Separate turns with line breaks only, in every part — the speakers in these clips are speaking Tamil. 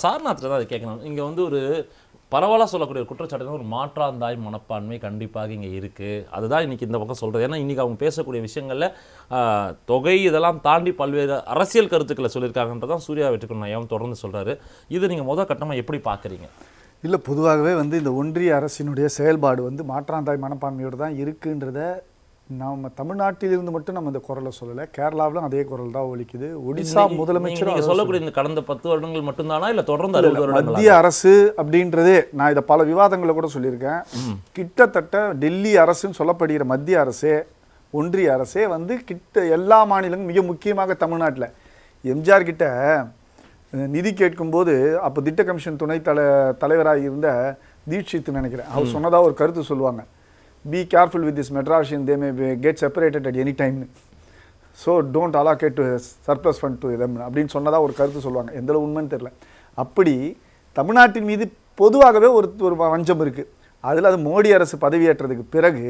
சாரநாத்தில் தான் அதை கேட்கணும் இங்கே வந்து ஒரு பரவலாக சொல்லக்கூடிய குற்றச்சாட்டு ஒரு மாற்றாந்தாய் மனப்பான்மை கண்டிப்பாக இங்கே இருக்குது அதுதான் இன்றைக்கி இந்த பக்கம் சொல்கிறது ஏன்னா இன்றைக்கி அவங்க பேசக்கூடிய விஷயங்களில் தொகை இதெல்லாம் தாண்டி பல்வேறு அரசியல் கருத்துக்களை சொல்லியிருக்காங்கன்றதான் சூர்யா வெட்டுக்கணும் ஐயாவும் தொடர்ந்து சொல்கிறாரு இது நீங்கள் முதல் கட்டமாக எப்படி பார்க்குறீங்க
இல்லை பொதுவாகவே வந்து இந்த ஒன்றிய அரசினுடைய செயல்பாடு வந்து மாற்றாந்தாய் மனப்பான்மையோடு தான் இருக்குன்றத நம்ம தமிழ்நாட்டிலிருந்து மட்டும் நம்ம இந்த குரலை சொல்லலை கேரளாவிலும் அதே குரல் தான் ஒழிக்குது ஒடிசா முதலமைச்சர் சொல்லக்கூடிய
கடந்த பத்து வருடங்கள் மட்டும்தானா இல்லை தொடர்ந்து மத்திய
அரசு அப்படின்றதே நான் இதை பல விவாதங்களை கூட சொல்லியிருக்கேன் கிட்டத்தட்ட டெல்லி அரசுன்னு சொல்லப்படுகிற மத்திய அரசே ஒன்றிய அரசே வந்து கிட்ட எல்லா மாநிலங்களும் மிக முக்கியமாக தமிழ்நாட்டில் எம்ஜிஆர் கிட்ட நிதி கேட்கும்போது அப்போ திட்ட கமிஷன் துணைத்தல தலைவராக இருந்த தீட்சித் நினைக்கிறேன் அவர் சொன்னதாக ஒரு கருத்து சொல்லுவாங்க be careful with this Madrasian, they may get separated at any time. So don't allocate to surplus fund to இதம் அப்படின்னு சொன்னதாக ஒரு கருத்து சொல்லுவாங்க எந்த உண்மைன்னு தெரில அப்படி தமிழ்நாட்டின் மீது பொதுவாகவே ஒரு ஒரு வஞ்சம் இருக்குது அதில் அது மோடி அரசு பதவியேற்றதுக்கு பிறகு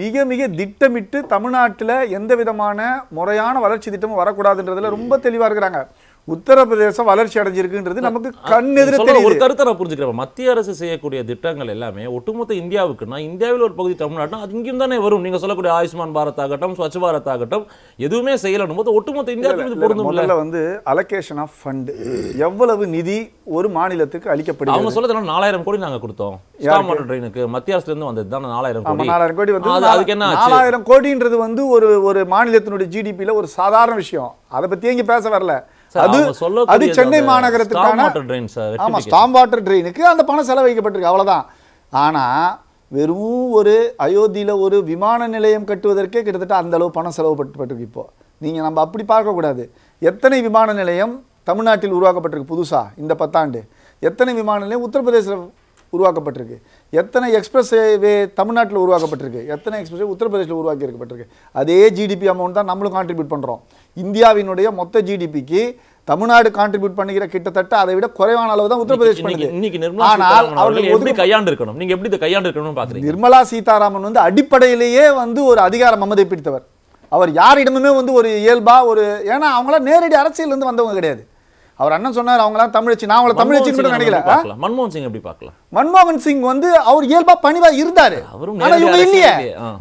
மிக மிக திட்டமிட்டு தமிழ்நாட்டில் எந்த விதமான முறையான வளர்ச்சி திட்டமும் வரக்கூடாதுன்றதில் ரொம்ப தெளிவாக இருக்கிறாங்க உத்தரப்பிரதேசம் வளர்ச்சி அடைஞ்சிருக்குன்றது நமக்கு கண் எதிர ஒரு கருத்தை
நான் புரிஞ்சுக்கிறேன் மத்திய அரசு செய்யக்கூடிய திட்டங்கள் எல்லாமே ஒட்டுமொத்த இந்தியாவுக்குன்னா இந்தியாவில் ஒரு பகுதி தமிழ்நாட்டும் அது இங்கேயும் தானே வரும் நீங்கள் சொல்லக்கூடிய ஆயுஷ்மான் பாரத் ஆகட்டும் ஸ்வச் பாரத் ஆகட்டும்
எதுவுமே செய்யலனும் போது ஒட்டுமொத்த இந்தியாவுக்கு பொருந்தும் முதல்ல வந்து அலோகேஷன் ஆஃப் ஃபண்டு எவ்வளவு நிதி ஒரு மாநிலத்துக்கு அளிக்கப்படும் அவங்க
சொல்லுறது நாலாயிரம் கோடி நாங்கள் கொடுத்தோம் ஸ்டார் ட்ரெயினுக்கு மத்திய அரசுலேருந்து வந்தது தான் நாலாயிரம் கோடி நாலாயிரம் கோடி வந்து அதுக்கு என்ன நாலாயிரம்
கோடின்றது வந்து ஒரு ஒரு மாநிலத்தினுடைய ஜிடிபியில் ஒரு சாதாரண விஷயம் அதை பற்றி எங்கே பேச வரல அது அது சென்னை மாநகரத்துக்கான ஸ்டாம் வாட்டர் ட்ரெயினுக்கு அந்த பணம் செலவழிக்கப்பட்டிருக்கு அவ்வளவுதான் ஆனா வெறும் ஒரு அயோத்தியில் ஒரு விமான நிலையம் கட்டுவதற்கே கிட்டத்தட்ட அந்த அளவு பணம் செலவுப்பட்டுப்பட்டிருக்கு இப்போ நீங்கள் நம்ம அப்படி பார்க்கக்கூடாது எத்தனை விமான நிலையம் தமிழ்நாட்டில் உருவாக்கப்பட்டிருக்கு புதுசாக இந்த பத்தாண்டு எத்தனை விமான நிலையம் உத்தரப்பிரதேசத்தில் உருவாக்கப்பட்டிருக்கு எத்தனை எக்ஸ்பிரஸ் வே தமிழ்நாட்டில் உருவாக்கப்பட்டிருக்கு எத்தனை எக்ஸ்பிரஸ் உத்தரப்பிரதேசில் உருவாக்கி இருக்கப்பட்டிருக்கு அதே ஜிடிபி அமௌண்ட் தான் நம்மளும் கான்ட்ரிபியூட் பண்ணுறோம் இந்தியாவினுடைய மொத்த ஜிடிபிக்கு தமிழ்நாடு கான்ட்ரிபியூட் பண்ணுகிற கிட்டத்தட்ட அதை விட குறைவான அளவு தான் உத்தரப்பிரதேஷ் பண்ணுது இன்னைக்கு நிர்மலா எப்படி
கையாண்டு இருக்கணும் நீங்க எப்படி கையாண்டு இருக்கணும்னு பாக்குறீங்க
நிர்மலா சீதாராமன் வந்து அடிப்படையிலேயே வந்து ஒரு அதிகார மமதை பிடித்தவர் அவர் யாரிடமுமே வந்து ஒரு இயல்பா ஒரு ஏன்னா அவங்களாம் நேரடி அரசியல் இருந்து வந்தவங்க கிடையாது அவர் அண்ணன் சொன்னார் அவங்களாம் தமிழச்சி நான் அவங்கள தமிழச்சின்னு கூட நினைக்கல
மன்மோகன் சிங் எப்படி பார்க்கலாம்
மன்மோகன் சிங் வந்து அவர் இயல்பா பணிவா இருந்தாரு அவரும் இவங்க இல்லையே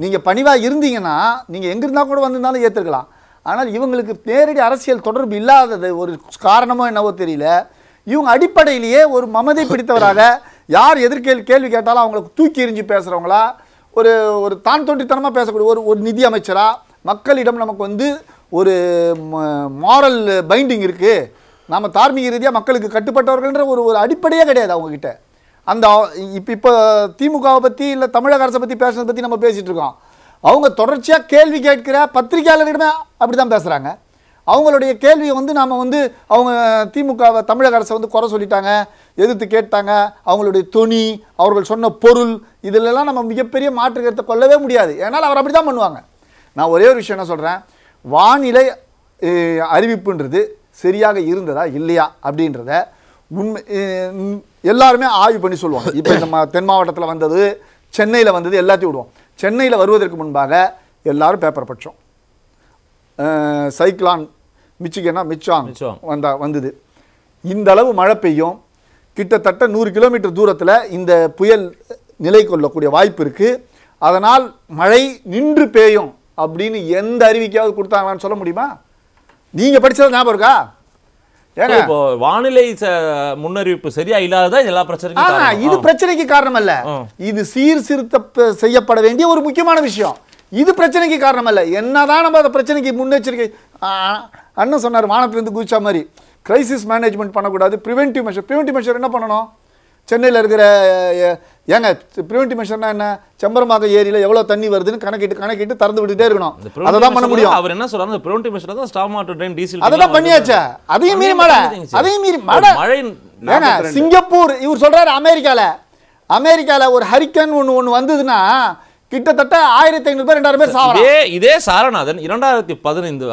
நீங்க பணிவா இருந்தீங்கன்னா நீங்க எங்க இருந்தா கூட வந்திருந்தாலும் ஏத்துக்கலாம் ஆனால் இவங்களுக்கு நேரடி அரசியல் தொடர்பு இல்லாதது ஒரு காரணமோ என்னவோ தெரியல இவங்க அடிப்படையிலேயே ஒரு மமதை பிடித்தவராக யார் எதிர்கேள்வி கேள்வி கேட்டாலும் அவங்களுக்கு தூக்கி எறிஞ்சு பேசுகிறவங்களா ஒரு ஒரு தான் தொண்டித்தனமாக பேசக்கூடிய ஒரு ஒரு நிதி அமைச்சராக மக்களிடம் நமக்கு வந்து ஒரு மாரல் பைண்டிங் இருக்குது நாம் தார்மீக ரீதியாக மக்களுக்கு கட்டுப்பட்டவர்கள்ன்ற ஒரு ஒரு அடிப்படையே கிடையாது அவங்கக்கிட்ட அந்த இப்போ இப்போ திமுகவை பற்றி இல்லை தமிழக அரசை பற்றி பேசுறதை பற்றி நம்ம பேசிகிட்டு இருக்கோம் அவங்க தொடர்ச்சியாக கேள்வி கேட்கிற பத்திரிகையாளர்களிடமே அப்படி தான் பேசுகிறாங்க அவங்களுடைய கேள்வியை வந்து நாம் வந்து அவங்க திமுகவை தமிழக அரசை வந்து குறை சொல்லிட்டாங்க எதிர்த்து கேட்டாங்க அவங்களுடைய துணி அவர்கள் சொன்ன பொருள் இதிலெல்லாம் நம்ம மிகப்பெரிய மாற்று கொள்ளவே முடியாது ஏன்னால் அவர் அப்படி தான் பண்ணுவாங்க நான் ஒரே ஒரு விஷயம் என்ன சொல்கிறேன் வானிலை அறிவிப்புன்றது சரியாக இருந்ததா இல்லையா அப்படின்றத உண்மை எல்லாருமே ஆய்வு பண்ணி சொல்லுவாங்க இப்போ இந்த தென் மாவட்டத்தில் வந்தது சென்னையில் வந்தது எல்லாத்தையும் விடுவோம் சென்னையில் வருவதற்கு முன்பாக எல்லாரும் பேப்பர் படித்தோம் சைக்ளான் மிச்சிக்கனா மிச்சாங் வந்தா வந்தது இந்த அளவு மழை பெய்யும் கிட்டத்தட்ட நூறு கிலோமீட்டர் தூரத்தில் இந்த புயல் நிலை கொள்ளக்கூடிய வாய்ப்பு இருக்குது அதனால் மழை நின்று பெய்யும் அப்படின்னு எந்த அறிவிக்கையாவது கொடுத்தாங்களான்னு சொல்ல முடியுமா நீங்க படிச்சது ஞாபகம் இருக்கா ஏங்க இப்போ
வானிலை முன்னறிவிப்பு சரியா இல்லாததான் எல்லா பிரச்சனைக்கும் இது
பிரச்சனைக்கு காரணம் இல்ல இது சீர்திருத்த செய்யப்பட வேண்டிய ஒரு முக்கியமான விஷயம் இது பிரச்சனைக்கு காரணம் அல்ல என்னதான் நம்ம அந்த பிரச்சனைக்கு முன்னெச்சரிக்கை அண்ணன் சொன்னார் வானத்திலிருந்து குச்சா மாதிரி கிரைசிஸ் மேனேஜ்மெண்ட் பண்ணக்கூடாது ப்ரிவென்டிவ் மெஷர் ப்ரிவென்டிவ் மெஷர் என்ன பண்ணணும் சென்னையில் இருக்கிற ஏங்க பிரிவென்டிவ் மெஷர்னா என்ன செம்பரமாக ஏரியில் எவ்வளோ தண்ணி வருதுன்னு கணக்கிட்டு கணக்கிட்டு திறந்து விட்டுட்டே இருக்கணும் அதை தான் பண்ண முடியும்
அவர் என்ன சொல்றாங்க பிரிவென்டிவ் மெஷர் தான் ஸ்டாப் மாட்டர் ட்ரெயின் டீசல் அதை தான் பண்ணியாச்சா அதையும் மீறி மழை அதையும் மீறி மழை மழை ஏங்க
சிங்கப்பூர் இவர் சொல்றாரு அமெரிக்கால அமெரிக்கால ஒரு ஹரிக்கன் ஒன்று ஒன்று வந்ததுன்னா கிட்டத்தட்ட ஆயிரத்தி ஐநூறு பேர் ரெண்டாயிரம் பேர் சாவலாம்
இதே சாரநாதன் இரண்டாயிரத்தி பதினைந்து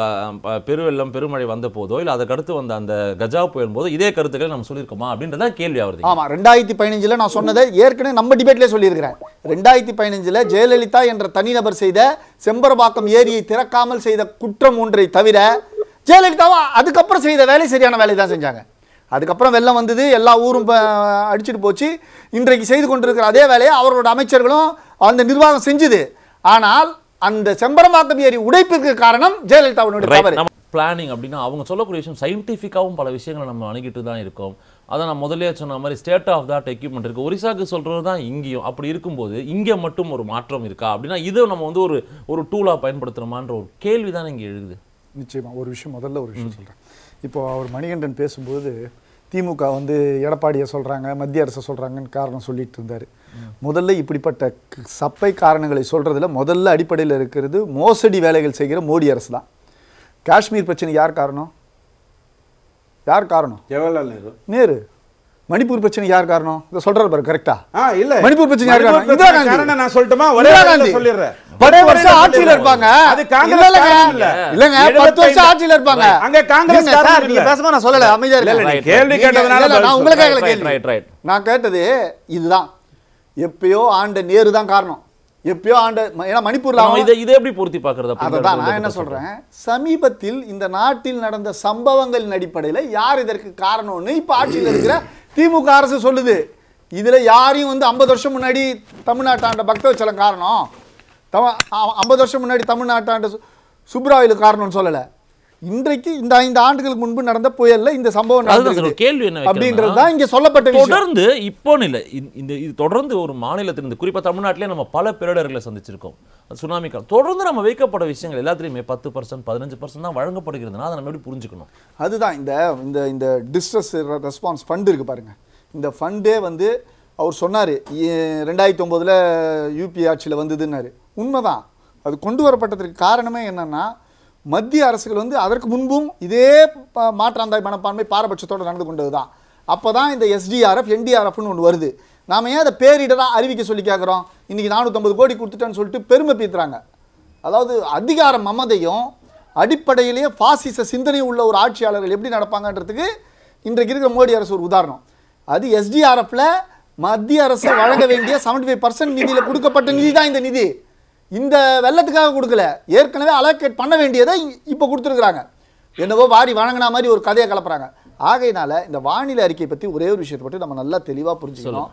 பெருவெள்ளம் பெருமழை வந்த போதோ இல்லை அதுக்கடுத்து வந்த அந்த கஜா புயல் போது இதே கருத்துக்களை நம்ம சொல்லியிருக்கோமா அப்படின்றத கேள்வி ஆகுது
ஆமாம் ரெண்டாயிரத்தி பதினஞ்சில் நான் சொன்னதை ஏற்கனவே நம்ம டிபேட்லேயே சொல்லியிருக்கிறேன் ரெண்டாயிரத்தி பதினஞ்சில் ஜெயலலிதா என்ற தனிநபர் செய்த செம்பரபாக்கம் ஏரியை திறக்காமல் செய்த குற்றம் ஒன்றை தவிர ஜெயலலிதாவா அதுக்கப்புறம் செய்த வேலை சரியான வேலை தான் செஞ்சாங்க அதுக்கப்புறம் வெள்ளம் வந்தது எல்லா ஊரும் அடிச்சுட்டு போச்சு இன்றைக்கு செய்து கொண்டிருக்கிற அதே வேலையை அவர்களோட அமைச்சர்களும் அந்த நிர்வாகம் செஞ்சுது ஆனால் அந்த செம்பரமாக்கம் ஏரி உடைப்புக்கு காரணம் ஜெயலலிதா
பிளானிங் அப்படின்னா அவங்க சொல்லக்கூடிய விஷயம் சயின்டிஃபிக்காகவும் பல விஷயங்களை நம்ம அணுகிட்டு தான் இருக்கோம் அதை நான் முதலே சொன்ன மாதிரி ஸ்டேட் ஆஃப் தாட் எக்யூப்மெண்ட் இருக்குது ஒரிசாக்கு சொல்கிறது தான் இங்கேயும் அப்படி இருக்கும்போது இங்கே மட்டும் ஒரு மாற்றம் இருக்கா அப்படின்னா இதை நம்ம வந்து ஒரு ஒரு டூலாக பயன்படுத்துகிறோமான்ற ஒரு கேள்வி தான் இங்கே எழுது
நிச்சயமாக ஒரு விஷயம் முதல்ல ஒரு விஷயம் சொல்கிறேன் இப்போ அவர் மணிகண்டன் பேசும்போது திமுக வந்து எடப்பாடியை சொல்கிறாங்க மத்திய அரசை சொல்கிறாங்கன்னு காரணம் சொல்லிட்டு இருந்தார் முதல்ல இப்படிப்பட்ட சப்பை காரணங்களை சொல்கிறதுல முதல்ல அடிப்படையில் இருக்கிறது மோசடி வேலைகள் செய்கிற மோடி அரசு தான் காஷ்மீர் பிரச்சனை யார் காரணம் யார் காரணம் ஜவஹர்லால் நேரு நேரு மணிப்பூர் பிரச்சனை யார் காரணம் இதை சொல்றாரு பாரு கரெக்டா
இல்ல மணிப்பூர் பிரச்சனை யார் காரணம்
நான் சொல்லிட்டுமா சொல்லிடுறேன் பத்து வருஷம் ஆட்சியில இருப்பாங்க அது காங்கிரஸ் இல்லங்க பத்து வருஷம் இருப்பாங்க அங்க காங்கிரஸ் நான் சொல்லல அமைதியா கேள்வி நான் உங்களுக்கு கேட்கல கேள்வி நான் கேட்டது இதுதான் எப்பயோ ஆண்ட நேரு தான் காரணம் எப்பயோ ஆண்டு ஏன்னா மணிப்பூர்ல இதை
இதை எப்படி பூர்த்தி பாக்குறது அதான் நான் என்ன சொல்றேன்
சமீபத்தில் இந்த நாட்டில் நடந்த சம்பவங்களின் அடிப்படையில் யார் இதற்கு காரணம்னு இப்போ ஆட்சியில் இருக்கிற திமுக அரசு சொல்லுது இதுல யாரையும் வந்து ஐம்பது வருஷம் முன்னாடி தமிழ்நாட்டாண்ட பக்தவச்சலம் காரணம் தம ஐம்பது வருஷம் முன்னாடி தமிழ்நாட்டாண்ட சுப்ராயில் காரணம்னு சொல்லலை இன்றைக்கு இந்த ஐந்து ஆண்டுகளுக்கு முன்பு நடந்த புயல்ல இந்த சம்பவம் நடந்தது கேள்வி என்ன அப்படின்றது தான் இங்க சொல்லப்பட்ட தொடர்ந்து
இப்போன்னு இல்லை இந்த இது தொடர்ந்து ஒரு மாநிலத்திலிருந்து குறிப்பாக தமிழ்நாட்டிலே நம்ம பல பேரிடர்களை சந்திச்சிருக்கோம் சுனாமிக்கால் தொடர்ந்து நம்ம வைக்கப்பட விஷயங்கள் எல்லாத்துலேயுமே பத்து பர்சன்ட் பதினஞ்சு பர்சன்ட் தான் வழங்கப்படுகிறதுனா அதை நம்ம எப்படி புரிஞ்சுக்கணும்
அதுதான் இந்த இந்த இந்த டிஸ்ட்ரஸ் ரெஸ்பான்ஸ் ஃபண்டு இருக்குது பாருங்க இந்த ஃபண்டே வந்து அவர் சொன்னார் ரெண்டாயிரத்தி ஒம்போதில் யூபி ஆட்சியில் வந்ததுன்னாரு உண்மைதான் அது கொண்டு வரப்பட்டதற்கு காரணமே என்னென்னா மத்திய அரசுகள் வந்து அதற்கு முன்பும் இதே மாற்றாந்தாய் மனப்பான்மை பாரபட்சத்தோடு நடந்து கொண்டது தான் அப்போ தான் இந்த எஸ்டிஆர்எஃப் என்டிஆர்எஃப்னு ஒன்று வருது நாம் ஏன் அதை பேரிடராக அறிவிக்க சொல்லி கேட்குறோம் இன்றைக்கி நானூற்றம்பது கோடி கொடுத்துட்டேன்னு சொல்லிட்டு பெருமை பீத்துறாங்க அதாவது அதிகார மமதையும் அடிப்படையிலேயே பாசிச சிந்தனையும் உள்ள ஒரு ஆட்சியாளர்கள் எப்படி நடப்பாங்கன்றதுக்கு இன்றைக்கு இருக்கிற மோடி அரசு ஒரு உதாரணம் அது எஸ்டிஆர்எஃப்பில் மத்திய அரசு வழங்க வேண்டிய செவன்டி ஃபைவ் பர்சன்ட் நிதியில் கொடுக்கப்பட்ட நிதி தான் இந்த நிதி இந்த வெள்ளத்துக்காக கொடுக்கல ஏற்கனவே அலோகேட் பண்ண வேண்டியதை இப்போ கொடுத்துருக்குறாங்க என்னவோ வாரி வழங்கினா மாதிரி ஒரு கதையை கலப்புறாங்க ஆகையினால இந்த வானிலை அறிக்கையை பற்றி ஒரே ஒரு விஷயத்தை பற்றி நம்ம நல்லா தெளிவாக புரிஞ்சுக்கணும்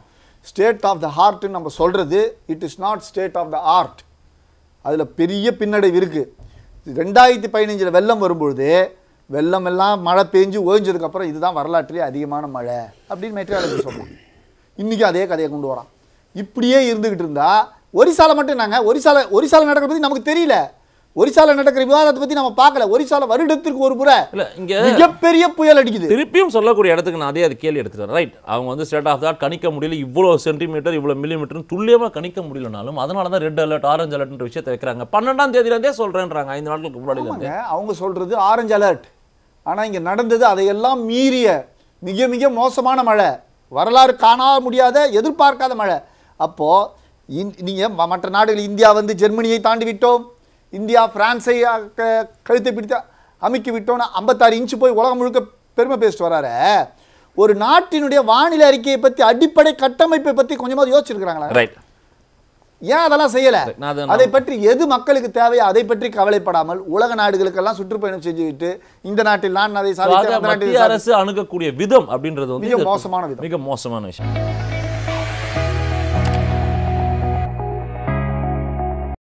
ஸ்டேட் ஆஃப் த ஹார்ட்னு நம்ம சொல்கிறது it is not state of the art அதில் பெரிய பின்னடைவு இருக்குது ரெண்டாயிரத்தி பதினஞ்சில் வெள்ளம் வரும்பொழுது வெள்ளம் எல்லாம் மழை பெஞ்சு ஓய்ஞ்சதுக்கப்புறம் இதுதான் வரலாற்றிலே அதிகமான மழை அப்படின்னு மெட்ரியாலஜி சொல்லுவோம் இன்றைக்கி அதே கதையை கொண்டு வரான் இப்படியே இருந்துக்கிட்டு இருந்தால் ஒரிசால மட்டும் நாங்கள் ஒரிசால ஒரிசாவில் நடக்கிறத பற்றி நமக்கு தெரியல ஒரிசால நடக்கிற விவாதத்தை பற்றி நம்ம பார்க்கல ஒரிசால வருடத்திற்கு ஒரு முறை இல்லை இங்கே மிகப்பெரிய புயல் அடிக்குது
திருப்பியும் சொல்லக்கூடிய இடத்துக்கு நான் அதே அது கேள்வி எடுத்துக்கிறேன் ரைட் அவங்க வந்து ஸ்டேட் ஆஃப் தாட் கணிக்க முடியல இவ்வளோ சென்டிமீட்டர் இவ்வளோ மீட்டர்னு துல்லியமாக கணிக்க முடியலனாலும் அதனால தான் ரெட் அலர்ட் ஆரஞ்சு அலர்ட்ன்ற விஷயத்தை வைக்கிறாங்க பன்னெண்டாம் தேதியிலேருந்தே சொல்கிறேன்றாங்க ஐந்து நாட்களுக்கு முன்னாடி
அவங்க சொல்கிறது ஆரஞ்சு அலர்ட் ஆனால் இங்கே நடந்தது அதையெல்லாம் மீறிய மிக மிக மோசமான மழை வரலாறு காணாத முடியாத எதிர்பார்க்காத மழை அப்போது நீங்கள் மற்ற நாடுகள் இந்தியா வந்து ஜெர்மனியை தாண்டி விட்டோம் இந்தியா பிரான்ஸை கழுத்தை பிடித்து அமைக்கி விட்டோம்னா ஐம்பத்தாறு இன்ச்சு போய் உலகம் முழுக்க பெருமை பேசிட்டு வராரு ஒரு நாட்டினுடைய வானிலை அறிக்கையை பற்றி அடிப்படை கட்டமைப்பை பற்றி கொஞ்சமாவது யோசிச்சிருக்கிறாங்களா ரைட் ஏன் அதெல்லாம் செய்யலை அதை பற்றி எது மக்களுக்கு தேவையோ அதை பற்றி கவலைப்படாமல் உலக நாடுகளுக்கெல்லாம் சுற்றுப்பயணம் செஞ்சுவிட்டு இந்த நாட்டில் நான் அதை சாதித்தேன் அரசு
அணுகக்கூடிய விதம் அப்படின்றது வந்து மிக மோசமான விதம் மிக மோசமான விஷயம்